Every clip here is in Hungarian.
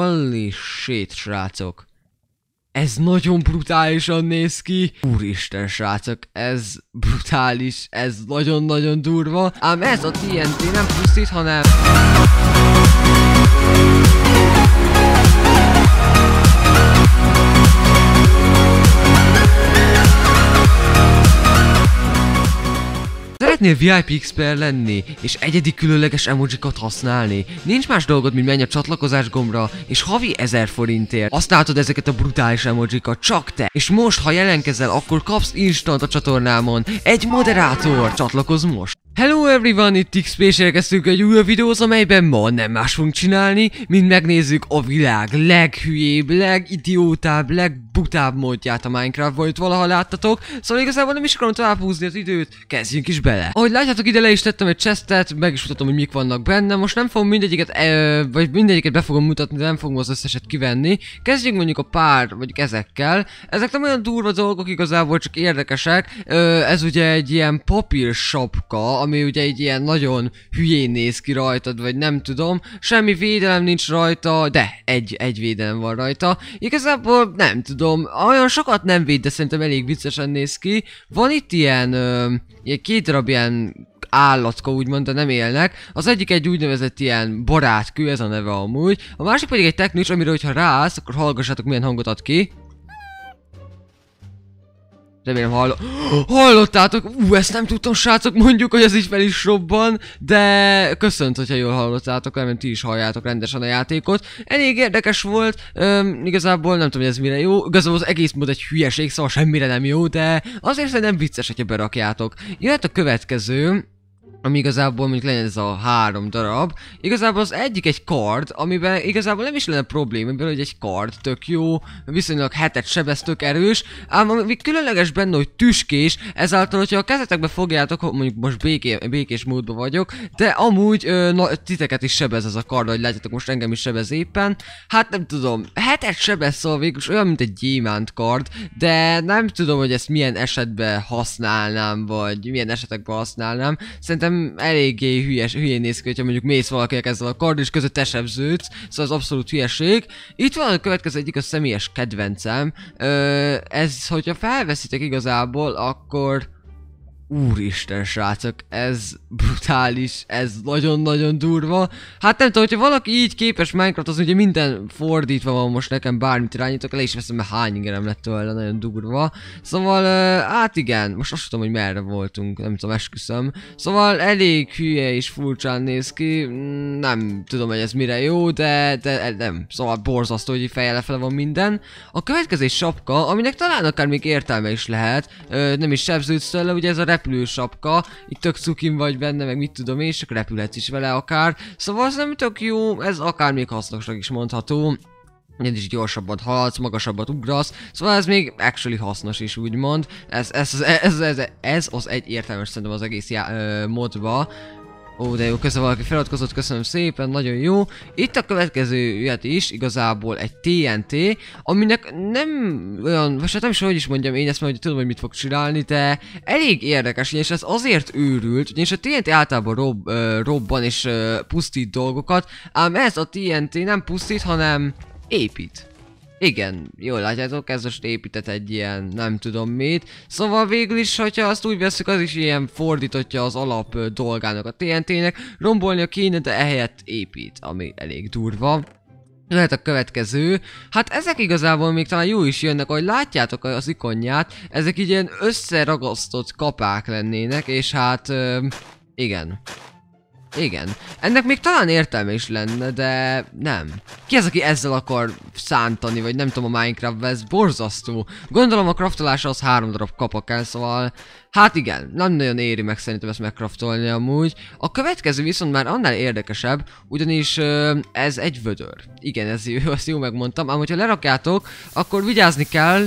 Holy shit, srácok. Ez nagyon brutálisan néz ki. Úristen, srácok, ez brutális, ez nagyon-nagyon durva. Ám ez a TNT nem pusztít, hanem... szeretnél VIP expert lenni, és egyedi különleges emojikat használni, nincs más dolgod, mint menj a csatlakozás gombra, és havi 1000 forintért használhatod ezeket a brutális emojikat, csak te. És most, ha jelenkezel, akkor kapsz instant a csatornámon egy moderátor. Csatlakozz most! Hello everyone, itt xp és érkeztünk egy újabb videóhoz, amelyben ma nem más fogunk csinálni, mint megnézzük a világ leghülyébb, legidiótább, legbutább módját a Minecraft volt valaha láttatok. Szóval igazából nem is akarom tovább húzni az időt, kezdjünk is bele. Ahogy látjátok, ide le is tettem egy chestet, meg is mutatom, hogy mik vannak benne. Most nem fogom mindegyiket, e, vagy mindegyiket be fogom mutatni, de nem fogom az összeset kivenni. Kezdjünk mondjuk a pár, vagy ezekkel. Ezek nem olyan durva dolgok, igazából csak érdekesek. E, ez ugye egy ilyen papír sapka, ami ugye egy ilyen nagyon hülyén néz ki rajtad, vagy nem tudom, semmi védelem nincs rajta, de egy, egy védelem van rajta. Igazából nem tudom, olyan sokat nem véd, de szerintem elég viccesen néz ki. Van itt ilyen, ö, ilyen két darab ilyen állatka úgymond, de nem élnek. Az egyik egy úgynevezett ilyen barátkő, ez a neve amúgy. A másik pedig egy technics, amiről hogyha rász, akkor hallgassátok milyen hangot ad ki. Remélem hall... hallottátok, ú, ezt nem tudtam srácok, mondjuk, hogy ez így fel is robban, de köszönt, hogyha jól hallottátok, remélem ti is halljátok rendesen a játékot. Elég érdekes volt, Üm, igazából nem tudom, hogy ez mire jó, igazából az egész mód egy hülyeség, szóval semmire nem jó, de azért szerintem vicces, hogyha berakjátok. Jöhet a következő, ami igazából mondjuk legyen ez a három darab, igazából az egyik egy kard, amiben igazából nem is lenne probléma, mert hogy egy kard tök jó, viszonylag hetet sebez, tök erős, ám ami különleges benne, hogy tüskés, ezáltal, hogyha a kezetekbe fogjátok, mondjuk most béké, békés módban vagyok, de amúgy ö, na, titeket is sebez ez a kard, hogy látjátok, most engem is sebez éppen, hát nem tudom, hetet sebez szóval végül olyan, mint egy gyémánt kard, de nem tudom, hogy ezt milyen esetben használnám, vagy milyen esetekben használnám, szerintem szerintem eléggé hülyes, hülyén néz ki, hogyha mondjuk mész valakinek ezzel a kard, és között esebződsz, szóval az abszolút hülyeség. Itt van a következő egyik a személyes kedvencem, ö, ez, hogyha felveszitek igazából, akkor Úristen srácok, ez brutális, ez nagyon-nagyon durva. Hát nem tudom, hogyha valaki így képes Minecraft az ugye minden fordítva van most nekem, bármit irányítok, le is veszem, mert hány ingerem lett tőle, nagyon durva. Szóval, hát igen, most azt tudom, hogy merre voltunk, nem tudom, esküszöm. Szóval elég hülye és furcsán néz ki, nem tudom, hogy ez mire jó, de, de nem, szóval borzasztó, hogy feje lefele van minden. A következő sapka, aminek talán akár még értelme is lehet, nem is sebződsz tőle, ugye ez a repülősapka, itt tök cukin vagy benne, meg mit tudom én, csak repülhetsz is vele akár. Szóval az nem tök jó, ez akár még hasznosnak is mondható én is gyorsabban haladsz, magasabbat ugrasz, szóval ez még actually hasznos is úgymond, ez, ez, ez, ez, ez, ez az egy értelmes szerintem az egész já, ö, modba, Ó, de jó, köszönöm valaki feladkozott köszönöm szépen, nagyon jó. Itt a következő ilyet is igazából egy TNT, aminek nem olyan, vagy hát nem is, hogy is mondjam én ezt, mert hogy tudom, hogy mit fog csinálni, de elég érdekes, és ez azért őrült, ugyanis a TNT általában rob, ö, robban és ö, pusztít dolgokat, ám ez a TNT nem pusztít, hanem épít. Igen, jól látjátok, ez most épített egy ilyen nem tudom mit. Szóval végül is, hogyha azt úgy veszük, az is ilyen fordítotja az alap dolgának a TNT-nek. Rombolnia kéne, de ehelyett épít, ami elég durva. Lehet a következő. Hát ezek igazából még talán jó is jönnek, ahogy látjátok az ikonját, ezek így ilyen összeragasztott kapák lennének, és hát... igen. Igen. Ennek még talán értelme is lenne, de nem. Ki az, aki ezzel akar szántani, vagy nem tudom a Minecraft, ez borzasztó. Gondolom a kraftolása az három darab kapak el, szóval... Hát igen, nem nagyon éri meg szerintem ezt megkraftolni amúgy. A következő viszont már annál érdekesebb, ugyanis ö, ez egy vödör. Igen, ez jó, azt jó megmondtam, ám hogyha lerakjátok, akkor vigyázni kell,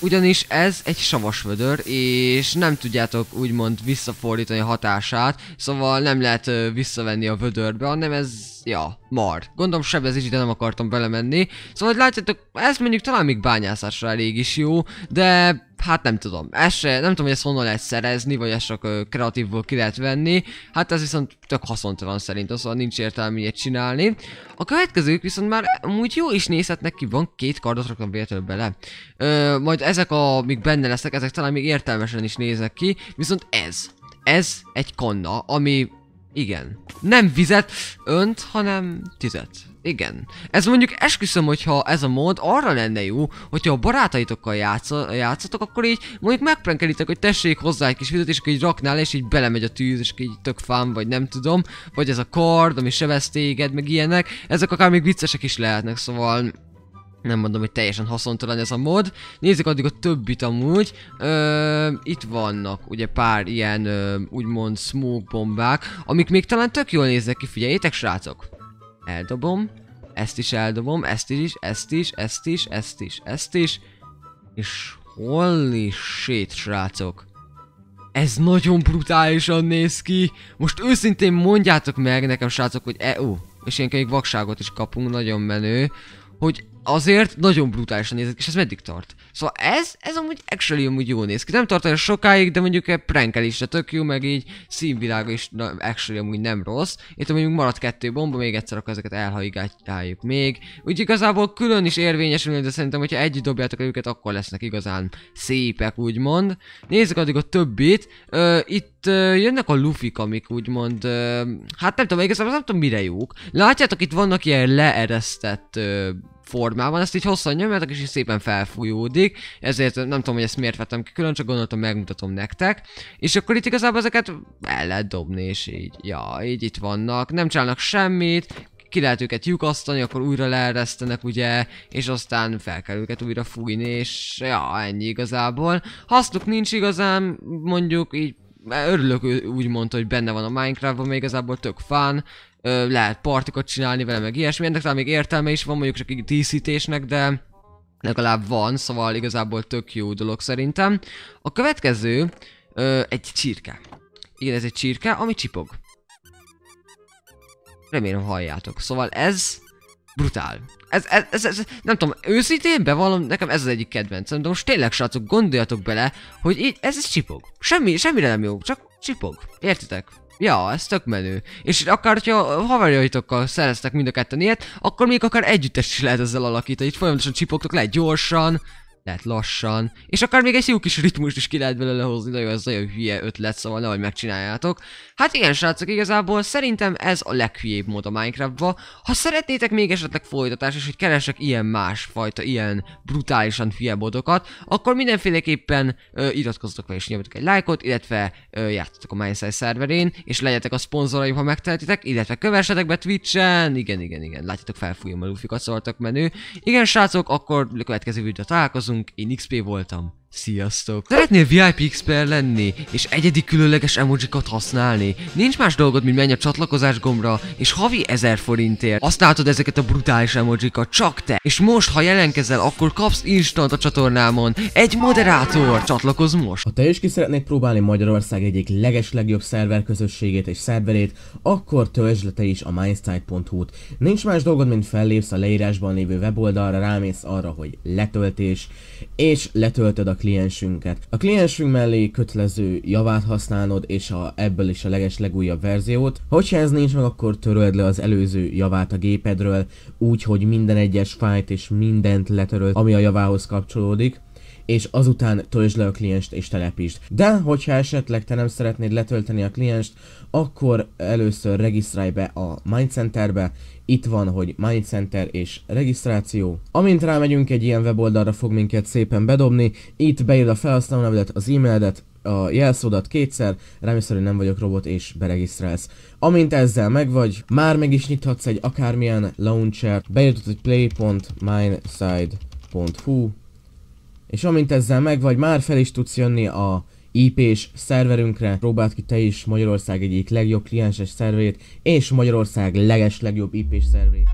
ugyanis ez egy savas vödör, és nem tudjátok úgymond visszafordítani a hatását, szóval nem lehet visszavenni a vödörbe, hanem ez ja, mar. Gondolom sebezés, de nem akartam belemenni. Szóval, hogy látjátok, ez mondjuk talán még bányászásra elég is jó, de hát nem tudom. Ez se, nem tudom, hogy ezt honnan lehet szerezni, vagy ezt csak kreatívból ki lehet venni. Hát ez viszont tök haszontalan szerint, szóval nincs értelme ilyet csinálni. A következők viszont már úgy jó is nézhetnek ki, van két kardot raktam véletlenül bele. Ö, majd ezek, amik benne lesznek, ezek talán még értelmesen is néznek ki, viszont ez. Ez egy kanna, ami igen, nem vizet önt, hanem tizet. Igen. Ez mondjuk esküszöm, hogyha ez a mód arra lenne jó, hogyha a barátaitokkal játszatok, akkor így mondjuk megprenkelitek, hogy tessék hozzá egy kis vizet, és akkor így raknál, és így belemegy a tűz, és így tök fám, vagy nem tudom, vagy ez a kard, ami sebez téged, meg ilyenek, ezek akár még viccesek is lehetnek, szóval nem mondom, hogy teljesen haszontalan ez a mod. Nézzük addig a többit amúgy. Ö, itt vannak ugye pár ilyen ö, úgymond smoke bombák, amik még talán tök jól néznek ki, figyeljétek srácok. Eldobom, ezt is eldobom, ezt is, ezt is, ezt is, ezt is, ezt is. És holy shit srácok. Ez nagyon brutálisan néz ki. Most őszintén mondjátok meg nekem srácok, hogy e, ó, és ilyenkor még vakságot is kapunk, nagyon menő hogy azért nagyon brutálisan nézett, és ez meddig tart? Szóval ez, ez amúgy actually amúgy jól néz ki. Nem tart olyan sokáig, de mondjuk egy prankel is, de tök jó, meg így színvilága is na, actually amúgy nem rossz. Itt mondjuk maradt kettő bomba, még egyszer akkor ezeket elhaigáljuk még. Úgy igazából külön is érvényes, de szerintem, hogyha együtt dobjátok őket, akkor lesznek igazán szépek, úgymond. Nézzük addig a többit. Ö, itt jönnek a lufik, amik úgymond, hát nem tudom, igazából nem tudom mire jók. Látjátok, itt vannak ilyen leeresztett formában. Ezt így hosszan nyomjátok, és így szépen felfújódik. Ezért nem tudom, hogy ezt miért vettem ki külön, csak gondoltam, megmutatom nektek. És akkor itt igazából ezeket el lehet dobni, és így, ja, így itt vannak. Nem csinálnak semmit, ki lehet őket lyukasztani, akkor újra leeresztenek ugye, és aztán fel kell őket újra fújni, és ja, ennyi igazából. Hasznuk nincs igazán, mondjuk így örülök úgy mondta, hogy benne van a Minecraftban, még igazából tök fán, ö, lehet partikat csinálni vele, meg ilyesmi, ennek talán még értelme is van, mondjuk csak egy díszítésnek, de legalább van, szóval igazából tök jó dolog szerintem. A következő ö, egy csirke. Igen, ez egy csirke, ami csipog. Remélem halljátok. Szóval ez brutál. Ez, ez, ez, ez, nem tudom, őszintén bevallom, nekem ez az egyik kedvencem, de most tényleg srácok, gondoljatok bele, hogy így, ez, ez csipog. Semmi, semmire nem jó, csak csipog. Értitek? Ja, ez tök menő. És akár, hogyha haverjaitokkal szereztek mind a ketten ilyet, akkor még akár együttes is lehet ezzel alakítani. Itt folyamatosan csipogtok le gyorsan, lehet lassan, és akár még egy jó kis ritmust is ki lehet belőle hozni, nagyon ez nagyon hülye ötlet, szóval nehogy megcsináljátok. Hát igen srácok, igazából szerintem ez a leghülyébb mód a Minecraftba. Ha szeretnétek még esetleg folytatás, és hogy keresek ilyen másfajta, ilyen brutálisan hülye modokat, akkor mindenféleképpen ö, iratkozzatok fel és nyomjatok egy lájkot, illetve ö, játszatok a Minecraft szerverén, és legyetek a szponzoraim, ha megtehetitek, illetve kövessetek be Twitch-en, igen, igen, igen, látjátok felfújom a lufikat, szóltak menő. Igen srácok, akkor következő videó találkozunk, találkozunk, én XP voltam. Sziasztok! Szeretnél VIP expert lenni, és egyedi különleges emojikat használni? Nincs más dolgod, mint menj a csatlakozás gombra, és havi 1000 forintért használhatod ezeket a brutális emojikat, csak te! És most, ha jelenkezel, akkor kapsz instant a csatornámon egy moderátor! Csatlakozz most! Ha te is ki szeretnéd próbálni Magyarország egyik leges legjobb szerver közösségét és szerverét, akkor töltsd le te is a mindsite.hu-t. Nincs más dolgod, mint fellépsz a leírásban lévő weboldalra, rámész arra, hogy letöltés, és letöltöd a kliensünket. A kliensünk mellé kötelező javát használnod, és a, ebből is a leges legújabb verziót. Hogyha ez nincs meg, akkor töröld le az előző javát a gépedről, úgy, hogy minden egyes fájt és mindent letöröld, ami a javához kapcsolódik és azután töltsd le a klienst és telepítsd. De, hogyha esetleg te nem szeretnéd letölteni a klienst, akkor először regisztrálj be a MindCenterbe. itt van, hogy MindCenter és regisztráció. Amint rámegyünk, egy ilyen weboldalra fog minket szépen bedobni, itt beírd a felhasználónevedet, az e-mailedet, a jelszódat kétszer, Remélem, hogy nem vagyok robot, és beregisztrálsz. Amint ezzel megvagy, már meg is nyithatsz egy akármilyen launcher, beírtad, hogy play.mineside.hu, és amint ezzel meg vagy, már fel is tudsz jönni a IP-s szerverünkre. Próbáld ki te is Magyarország egyik legjobb klienses szerverét, és Magyarország leges legjobb IP-s szerverét.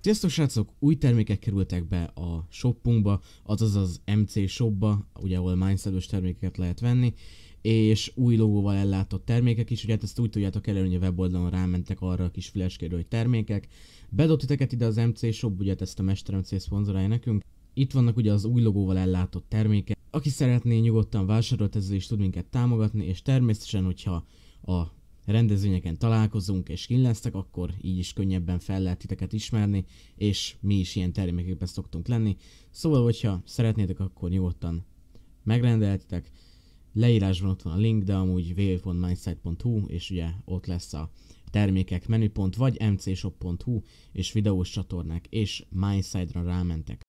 Sziasztok srácok! Új termékek kerültek be a shoppunkba, azaz az MC shopba, ugye ahol mindset termékeket lehet venni, és új logóval ellátott termékek is, ugye hát ezt úgy tudjátok elő, hogy a weboldalon rámentek arra a kis flashkérre, hogy termékek. Bedott titeket ide az MC Shop, ugye hát ezt a Mester MC szponzorálja nekünk. Itt vannak ugye az új logóval ellátott termékek. Aki szeretné, nyugodtan vásárolt, ezzel is tud minket támogatni, és természetesen, hogyha a rendezvényeken találkozunk és kinlesztek, akkor így is könnyebben fel lehet titeket ismerni, és mi is ilyen termékekben szoktunk lenni. Szóval, hogyha szeretnétek, akkor nyugodtan megrendeltitek leírásban ott van a link, de amúgy www.mindsight.hu, és ugye ott lesz a termékek menüpont, vagy mcshop.hu, és videós csatornák, és Mindsight-ra rámentek.